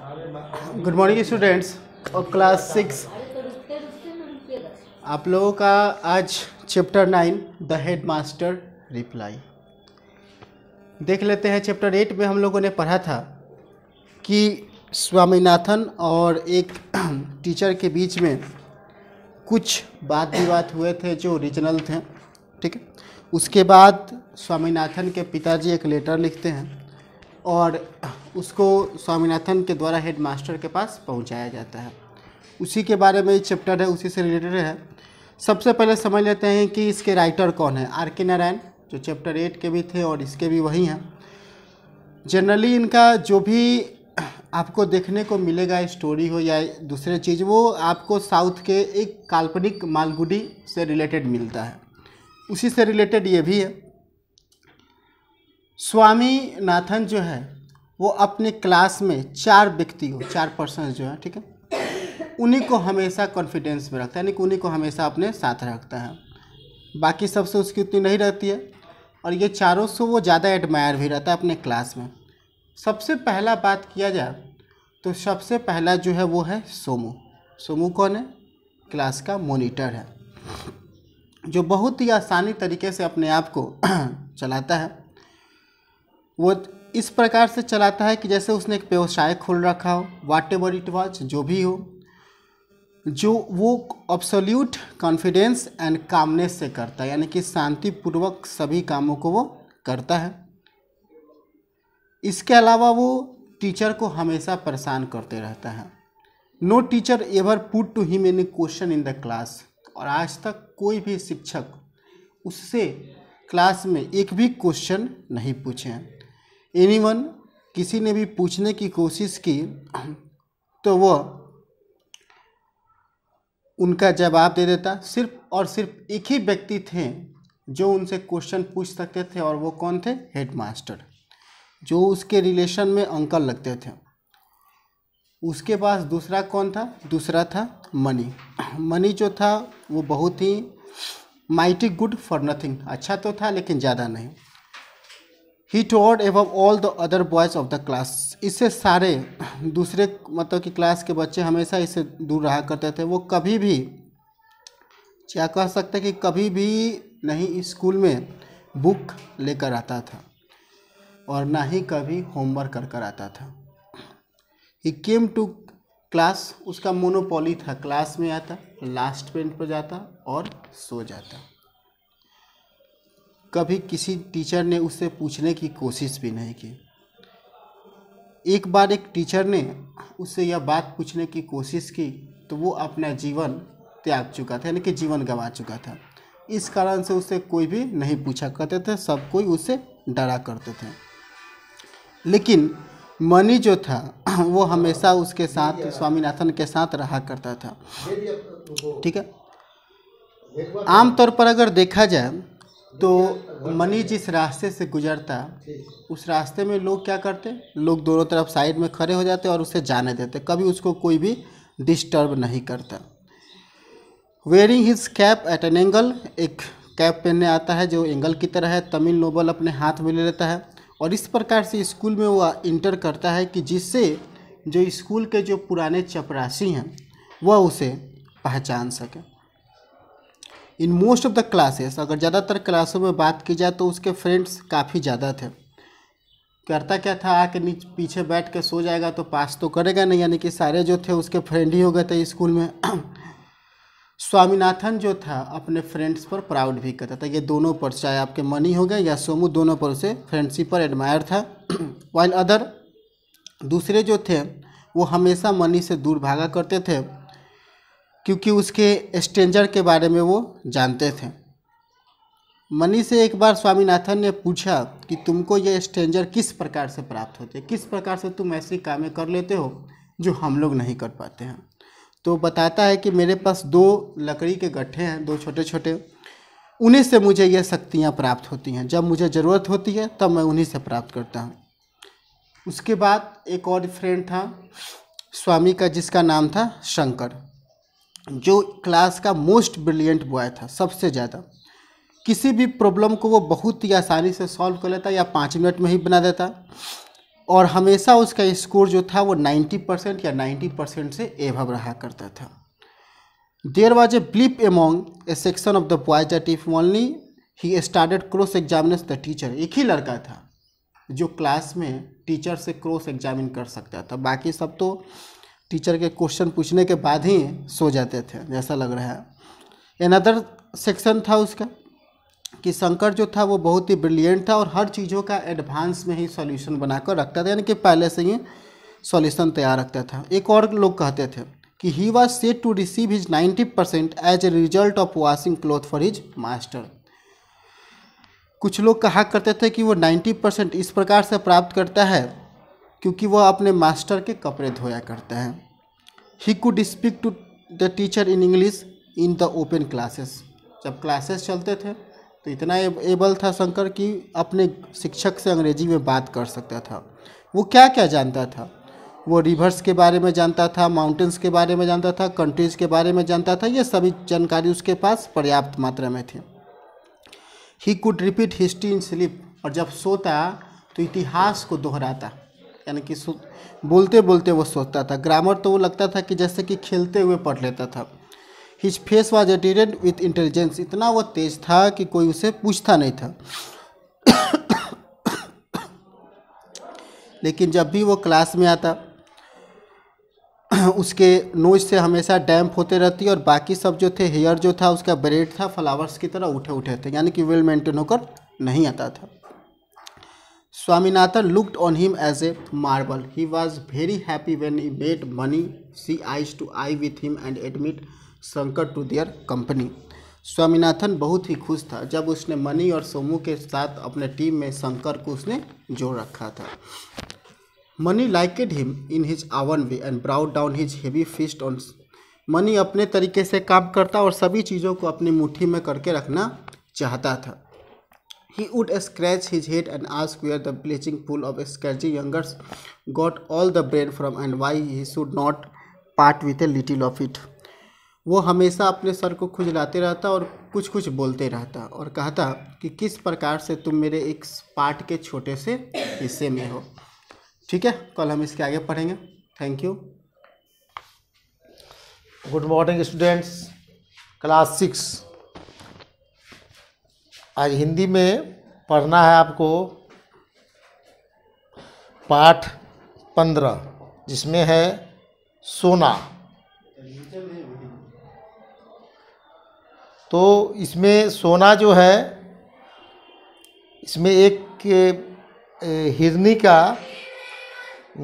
Good morning students और class six आप लोगों का आज chapter nine the head master reply देख लेते हैं चैप्टर एट में हम लोगों ने पढ़ा था कि स्वामीनाथन और एक टीचर के बीच में कुछ बात विवाद हुए थे जो ओरिजिनल थे ठीक है उसके बाद स्वामीनाथन के पिताजी एक लेटर लिखते हैं और उसको स्वामीनाथन के द्वारा हेड मास्टर के पास पहुंचाया जाता है उसी के बारे में ये चैप्टर है उसी से रिलेटेड है सबसे पहले समझ लेते हैं कि इसके राइटर कौन है आर के नारायण जो चैप्टर एट के भी थे और इसके भी वही हैं जनरली इनका जो भी आपको देखने को मिलेगा स्टोरी हो या दूसरे चीज़ वो आपको साउथ के एक काल्पनिक मालगुडी से रिलेटेड मिलता है उसी से रिलेटेड ये भी है स्वामी नाथन जो है वो अपने क्लास में चार व्यक्ति हो चार पर्सन जो है ठीक है उन्हीं को हमेशा कॉन्फिडेंस में रखता है यानी कि उन्हीं को हमेशा अपने साथ रखता है बाकी सबसे उसकी उतनी नहीं रहती है और ये चारों से वो ज़्यादा एडमायर भी रहता है अपने क्लास में सबसे पहला बात किया जाए तो सबसे पहला जो है वो है सोमू सोमू कौन है क्लास का मोनिटर है जो बहुत ही आसानी तरीके से अपने आप को चलाता है वो इस प्रकार से चलाता है कि जैसे उसने एक व्यवसाय खोल रखा हो वाट एवर इट वॉच जो भी हो जो वो ऑब्सोल्यूट कॉन्फिडेंस एंड कामनेस से करता है यानी कि शांतिपूर्वक सभी कामों को वो करता है इसके अलावा वो टीचर को हमेशा परेशान करते रहता है no teacher ever put to him any question in the class और आज तक कोई भी शिक्षक उससे क्लास में एक भी क्वेश्चन नहीं पूछे हैं एनीवन किसी ने भी पूछने की कोशिश की तो वह उनका जवाब दे देता सिर्फ और सिर्फ एक ही व्यक्ति थे जो उनसे क्वेश्चन पूछ सकते थे और वो कौन थे हेडमास्टर जो उसके रिलेशन में अंकल लगते थे उसके पास दूसरा कौन था दूसरा था मनी मनी जो था वो बहुत ही माइटी गुड फॉर नथिंग अच्छा तो था लेकिन ज़्यादा नहीं ही towered above all the other boys of the class इससे सारे दूसरे मतलब कि क्लास के बच्चे हमेशा इससे दूर रहा करते थे वो कभी भी क्या कह सकते कि कभी भी नहीं स्कूल में बुक लेकर आता था और ना ही कभी होमवर्क कर कर आता था ही केम टू क्लास उसका मोनोपोली था क्लास में आता लास्ट पेंट पर जाता और सो जाता कभी किसी टीचर ने उससे पूछने की कोशिश भी नहीं की एक बार एक टीचर ने उससे यह बात पूछने की कोशिश की तो वो अपना जीवन त्याग चुका था यानी कि जीवन गंवा चुका था इस कारण से उससे कोई भी नहीं पूछा करते थे सब कोई उससे डरा करते थे लेकिन मनी जो था वो हमेशा उसके साथ स्वामीनाथन के साथ रहा करता था ठीक है आमतौर पर अगर देखा जाए तो मनी जिस रास्ते से गुजरता उस रास्ते में लोग क्या करते लोग दोनों तरफ साइड में खड़े हो जाते और उसे जाने देते कभी उसको कोई भी डिस्टर्ब नहीं करता wearing his cap at an angle एक कैप पहनने आता है जो एंगल की तरह है तमिल नोबल अपने हाथ में ले लेता है और इस प्रकार से स्कूल में वह इंटर करता है कि जिससे जो स्कूल के जो पुराने चपरासी हैं वह उसे पहचान सकें in most of the classes अगर ज़्यादातर क्लासों में बात की जाए तो उसके फ्रेंड्स काफ़ी ज़्यादा थे करता क्या था आके नीचे पीछे बैठ के सो जाएगा तो पास तो करेगा नहीं यानी कि सारे जो थे उसके फ्रेंड ही हो गए थे स्कूल में स्वामीनाथन जो था अपने फ्रेंड्स पर प्राउड भी करता था ये दोनों पर चाहे आपके मनी हो गए या सोमू दोनों पर उसे फ्रेंडशिप पर एडमायर था वाइल अदर दूसरे जो थे वो हमेशा मनी से दूर भागा करते थे क्योंकि उसके स्ट्रेंजर के बारे में वो जानते थे मनी से एक बार स्वामीनाथन ने पूछा कि तुमको ये स्ट्रेंजर किस प्रकार से प्राप्त होते किस प्रकार से तुम ऐसी कामें कर लेते हो जो हम लोग नहीं कर पाते हैं तो बताता है कि मेरे पास दो लकड़ी के गट्ठे हैं दो छोटे छोटे उन्हीं से मुझे ये शक्तियाँ प्राप्त होती हैं जब मुझे ज़रूरत होती है तब मैं उन्हीं से प्राप्त करता हूँ उसके बाद एक और फ्रेंड था स्वामी का जिसका नाम था शंकर जो क्लास का मोस्ट ब्रिलियंट बॉय था सबसे ज़्यादा किसी भी प्रॉब्लम को वो बहुत ही आसानी से सॉल्व कर लेता या पाँच मिनट में ही बना देता और हमेशा उसका स्कोर जो था वो नाइन्टी परसेंट या नाइन्टी परसेंट से एभव रहा करता था there was a blip among a section of the boys at if only he started cross examines the teacher एक ही लड़का था जो क्लास में टीचर से क्रॉस एग्जामिन कर सकता था बाकी सब तो टीचर के क्वेश्चन पूछने के बाद ही सो जाते थे जैसा लग रहा है अदर सेक्शन था उसका कि शंकर जो था वो बहुत ही ब्रिलियंट था और हर चीज़ों का एडवांस में ही सॉल्यूशन बनाकर रखता था यानी कि पहले से ही सॉल्यूशन तैयार रखता था एक और लोग कहते थे कि he was set to receive his ninety percent as a result of washing cloth for his master कुछ लोग कहा करते थे कि वो नाइन्टी परसेंट इस प्रकार से प्राप्त करता है क्योंकि वह अपने मास्टर के कपड़े धोया करते हैं he could speak to the teacher in English in the open classes जब क्लासेस चलते थे तो इतना एबल था शंकर कि अपने शिक्षक से अंग्रेजी में बात कर सकता था वो क्या क्या जानता था वो रिवर्स के बारे में जानता था माउंटेंस के बारे में जानता था कंट्रीज़ के बारे में जानता था ये सभी जानकारी उसके पास पर्याप्त मात्रा में थी he could repeat history in sleep और जब सोता तो इतिहास को दोहराता यानी कि बोलते बोलते वो सोचता था ग्रामर तो वो लगता था कि जैसे कि खेलते हुए पढ़ लेता था his face was edited with intelligence इतना वो तेज था कि कोई उसे पूछता नहीं था लेकिन जब भी वो क्लास में आता उसके नोज से हमेशा डैम्प होते रहती और बाकी सब जो थे हेयर जो था उसका ब्रेड था फ्लावर्स की तरह उठे उठे थे यानी कि वेल मेंटेन होकर नहीं आता था Swaminathan looked on him as a marvel. He was very happy when he made money see eyes to eye with him and admit Shankar to their company Swaminathan बहुत ही खुश था जब उसने मनी और सोमू के साथ अपने टीम में शंकर को उसने जोड़ रखा था Mani liked him in his own way and brought down his heavy fist on Mani अपने तरीके से काम करता और सभी चीज़ों को अपनी मुट्ठी में करके रखना चाहता था He would scratch his head and ask where the bleaching pool of scratchy youngers got all the brain from and why he should not part with a little of it. वो हमेशा अपने सर को खुजलाते रहता और कुछ कुछ बोलते रहता और कहता कि किस प्रकार से तुम मेरे एक पार्ट के छोटे से हिस्से में हो ठीक है कल हम इसके आगे पढ़ेंगे thank you good morning students class six आज हिंदी में पढ़ना है आपको पाठ पंद्रह जिसमें है सोना तो इसमें सोना जो है इसमें एक हिरनी का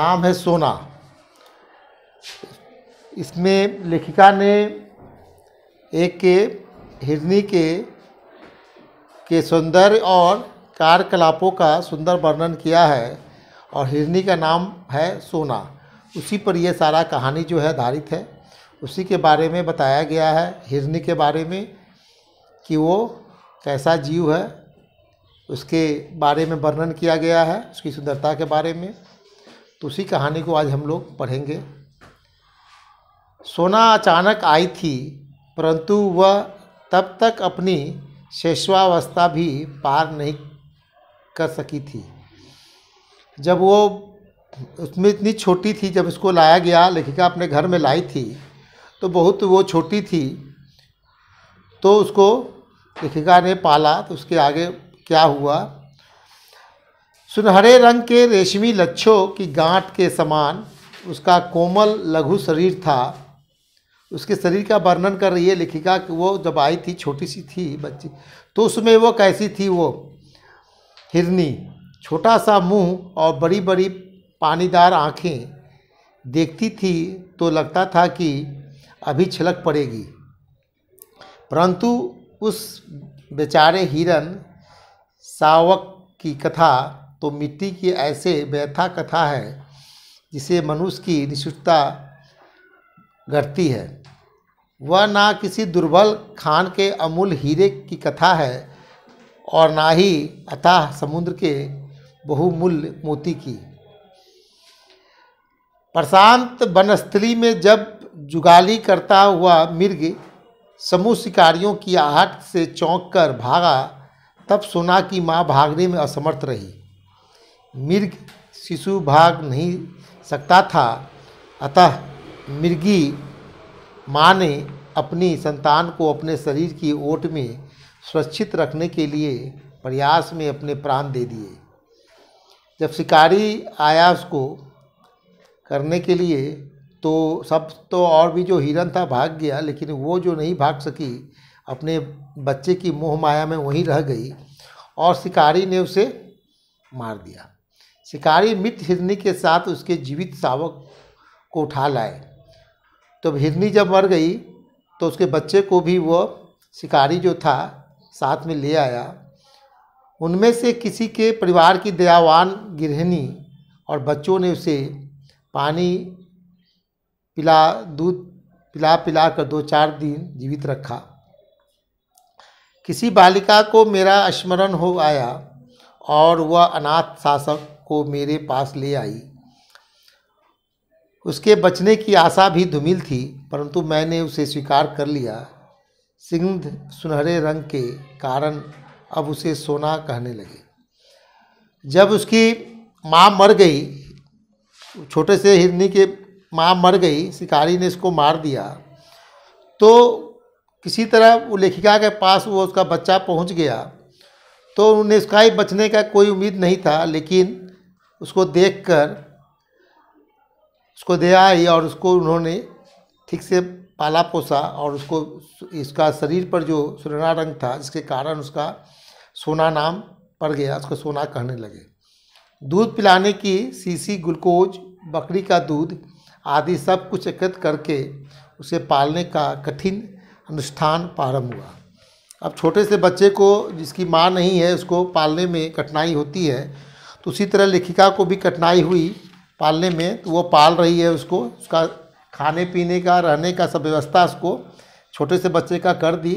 नाम है सोना इसमें लेखिका ने एक हिरनी के के सौंदर्य और कार्यकलापों का सुंदर वर्णन किया है और हिरनी का नाम है सोना उसी पर यह सारा कहानी जो है आधारित है उसी के बारे में बताया गया है हिरनी के बारे में कि वो कैसा जीव है उसके बारे में वर्णन किया गया है उसकी सुंदरता के बारे में तो उसी कहानी को आज हम लोग पढ़ेंगे सोना अचानक आई थी परंतु वह तब तक अपनी शेषवावस्था भी पार नहीं कर सकी थी जब वो उसमें इतनी छोटी थी जब इसको लाया गया लेखिका अपने घर में लाई थी तो बहुत वो छोटी थी तो उसको लेखिका ने पाला तो उसके आगे क्या हुआ सुनहरे रंग के रेशमी लच्छों की गांठ के समान उसका कोमल लघु शरीर था उसके शरीर का वर्णन कर रही है लेखिका कि वो जब आई थी छोटी सी थी बच्ची तो उसमें वो कैसी थी वो हिरनी छोटा सा मुंह और बड़ी बड़ी पानीदार आँखें देखती थी तो लगता था कि अभी छलक पड़ेगी परंतु उस बेचारे हिरन सावक की कथा तो मिट्टी की ऐसे व्यथा कथा है जिसे मनुष्य की निश्चितता घटती है वह ना किसी दुर्बल खान के अमूल हीरे की कथा है और ना ही अतः समुद्र के बहुमूल्य मोती की प्रशांत वनस्थली में जब जुगाली करता हुआ मृग समूह शिकारियों की आहट से चौंक कर भागा तब सोना की माँ भागने में असमर्थ रही मृग शिशु भाग नहीं सकता था अतः मिर्गी माँ ने अपनी संतान को अपने शरीर की ओट में सुरक्षित रखने के लिए प्रयास में अपने प्राण दे दिए जब शिकारी आया उसको करने के लिए तो सब तो और भी जो हिरन था भाग गया लेकिन वो जो नहीं भाग सकी अपने बच्चे की मोह माया में वहीं रह गई और शिकारी ने उसे मार दिया शिकारी मृत हिरनी के साथ उसके जीवित शावक को उठा लाए तो हिरनी जब मर गई तो उसके बच्चे को भी वो शिकारी जो था साथ में ले आया उनमें से किसी के परिवार की दयावान गृहिणी और बच्चों ने उसे पानी पिला दूध पिला पिला कर दो चार दिन जीवित रखा किसी बालिका को मेरा स्मरण हो आया और वह अनाथ शासक को मेरे पास ले आई उसके बचने की आशा भी धुमिल थी परंतु मैंने उसे स्वीकार कर लिया सिंध सुनहरे रंग के कारण अब उसे सोना कहने लगे जब उसकी माँ मर गई छोटे से हिरनी के माँ मर गई शिकारी ने इसको मार दिया तो किसी तरह वो लेखिका के पास वो उसका बच्चा पहुंच गया तो उन्हें उसका ही बचने का कोई उम्मीद नहीं था लेकिन उसको देखकर उसको दे आई और उसको उन्होंने ठीक से पाला पोसा और उसको इसका शरीर पर जो सुनहरा रंग था जिसके कारण उसका सोना नाम पड़ गया उसको सोना कहने लगे दूध पिलाने की सीसी ग्लूकोज बकरी का दूध आदि सब कुछ एकत्र करके उसे पालने का कठिन अनुष्ठान प्रारंभ हुआ अब छोटे से बच्चे को जिसकी माँ नहीं है उसको पालने में कठिनाई होती है तो उसी तरह लेखिका को भी कठिनाई हुई पालने में तो वो पाल रही है उसको उसका खाने पीने का रहने का सब व्यवस्था उसको छोटे से बच्चे का कर दी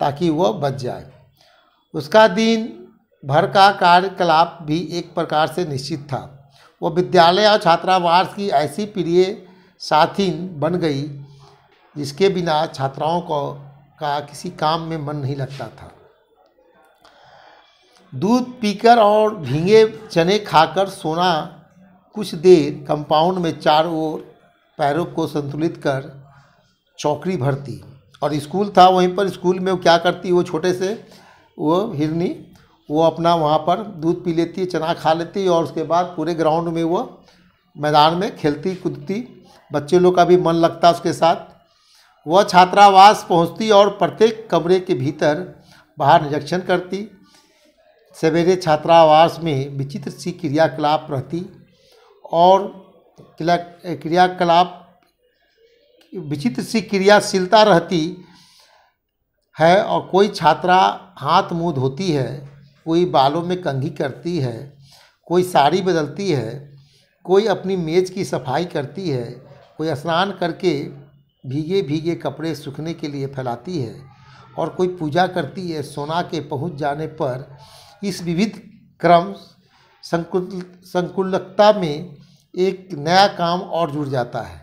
ताकि वह बच जाए उसका दिन भर का कार्यकलाप भी एक प्रकार से निश्चित था वो विद्यालय और छात्रावास की ऐसी प्रिय साथीन बन गई जिसके बिना छात्राओं को का किसी काम में मन नहीं लगता था दूध पीकर और भींगे चने खाकर सोना कुछ देर कंपाउंड में चार ओर पैरों को संतुलित कर चौकड़ी भरती और स्कूल था वहीं पर स्कूल में वो क्या करती वो छोटे से वो हिरनी वो अपना वहाँ पर दूध पी लेती चना खा लेती और उसके बाद पूरे ग्राउंड में वो मैदान में खेलती कूदती बच्चे लोग का भी मन लगता उसके साथ वह छात्रावास पहुँचती और प्रत्येक कमरे के भीतर बाहर निरीक्षण करती सवेरे छात्रावास में विचित्र सी क्रियाकलाप रहती और क्रिया क्रियाकलाप विचित्र सी क्रियाशीलता रहती है और कोई छात्रा हाथ मुँह धोती है कोई बालों में कंघी करती है कोई साड़ी बदलती है कोई अपनी मेज की सफाई करती है कोई स्नान करके भीगे भीगे कपड़े सूखने के लिए फैलाती है और कोई पूजा करती है सोना के पहुंच जाने पर इस विविध क्रम संकुल संकुलता में एक नया काम और जुड़ जाता है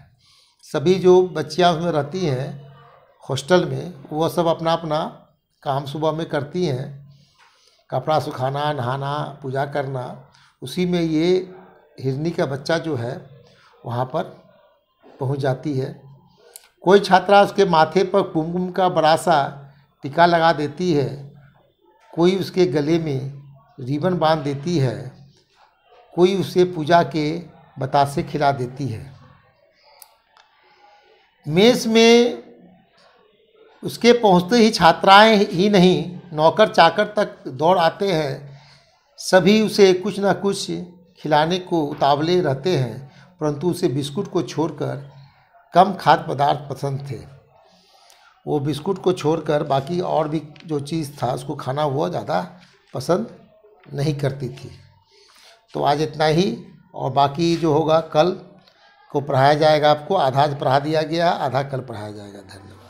सभी जो बच्चियाँ उसमें रहती हैं हॉस्टल में वह सब अपना अपना काम सुबह में करती हैं कपड़ा सुखाना नहाना पूजा करना उसी में ये हिरनी का बच्चा जो है वहाँ पर पहुँच जाती है कोई छात्रा उसके माथे पर कुमकुम का बड़ा सा टीका लगा देती है कोई उसके गले में रिबन बांध देती है कोई उसे पूजा के बतासे खिला देती है मेस में उसके पहुंचते ही छात्राएं ही नहीं नौकर चाकर तक दौड़ आते हैं सभी उसे कुछ ना कुछ खिलाने को उतावले रहते हैं परंतु उसे बिस्कुट को छोड़कर कम खाद्य पदार्थ पसंद थे वो बिस्कुट को छोड़कर बाकी और भी जो चीज़ था उसको खाना हुआ ज़्यादा पसंद नहीं करती थी तो आज इतना ही और बाकी जो होगा कल को पढ़ाया जाएगा आपको आधा पढ़ा दिया गया आधा कल पढ़ाया जाएगा धन्यवाद